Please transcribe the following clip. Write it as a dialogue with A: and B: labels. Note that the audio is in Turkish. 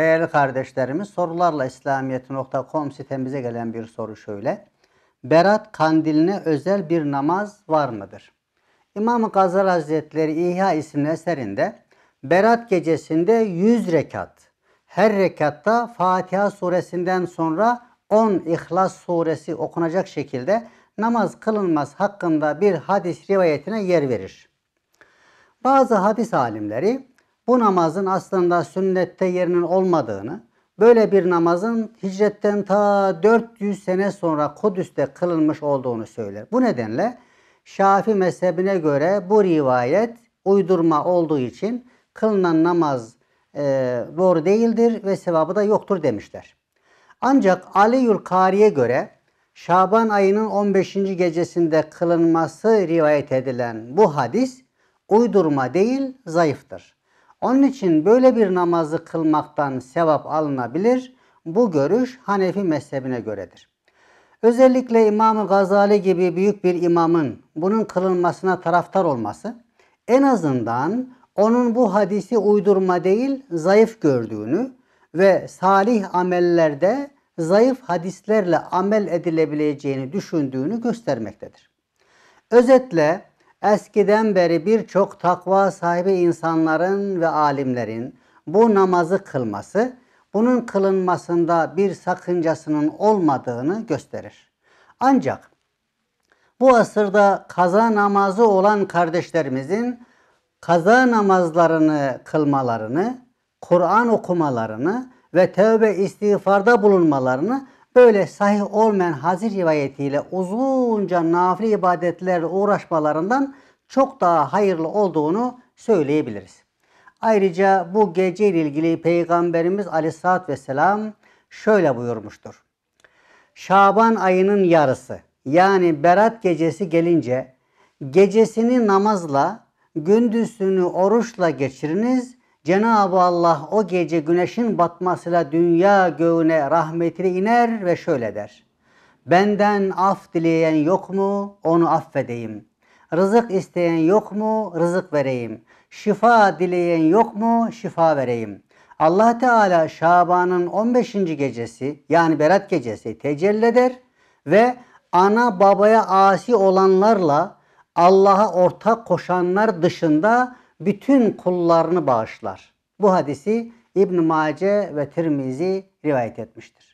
A: Değerli kardeşlerimiz sorularla İslamiyet.com sitemize gelen bir soru şöyle. Berat kandiline özel bir namaz var mıdır? İmam Gazal Hazretleri İhya isimli eserinde Berat gecesinde 100 rekat. Her rekatta Fatiha suresinden sonra 10 İhlas suresi okunacak şekilde namaz kılınmaz hakkında bir hadis rivayetine yer verir. Bazı hadis alimleri bu namazın aslında sünnette yerinin olmadığını, böyle bir namazın hicretten ta 400 sene sonra Kudüs'te kılınmış olduğunu söyler. Bu nedenle Şafi mezhebine göre bu rivayet uydurma olduğu için kılınan namaz e, doğru değildir ve sevabı da yoktur demişler. Ancak Ali Yurkariye göre Şaban ayının 15. gecesinde kılınması rivayet edilen bu hadis uydurma değil zayıftır. Onun için böyle bir namazı kılmaktan sevap alınabilir. Bu görüş Hanefi mezhebine göredir. Özellikle imam Gazali gibi büyük bir imamın bunun kılınmasına taraftar olması en azından onun bu hadisi uydurma değil zayıf gördüğünü ve salih amellerde zayıf hadislerle amel edilebileceğini düşündüğünü göstermektedir. Özetle Eskiden beri birçok takva sahibi insanların ve alimlerin bu namazı kılması, bunun kılınmasında bir sakıncasının olmadığını gösterir. Ancak bu asırda kaza namazı olan kardeşlerimizin kaza namazlarını kılmalarını, Kur'an okumalarını ve tövbe istiğfarda bulunmalarını Böyle sahih olmayan hazir rivayetiyle uzunca nafile ibadetlerle uğraşmalarından çok daha hayırlı olduğunu söyleyebiliriz. Ayrıca bu gece ile ilgili Peygamberimiz Aleyhisselatü Vesselam şöyle buyurmuştur. Şaban ayının yarısı yani Berat gecesi gelince gecesini namazla, gündüzünü oruçla geçiriniz Cenab-ı Allah o gece güneşin batmasıyla dünya göğüne rahmetini iner ve şöyle der. Benden af dileyen yok mu? Onu affedeyim. Rızık isteyen yok mu? Rızık vereyim. Şifa dileyen yok mu? Şifa vereyim. Allah Teala Şaban'ın 15. gecesi yani Berat gecesi tecelli eder ve ana babaya asi olanlarla Allah'a ortak koşanlar dışında bütün kullarını bağışlar. Bu hadisi İbn Mace ve Tirmizi rivayet etmiştir.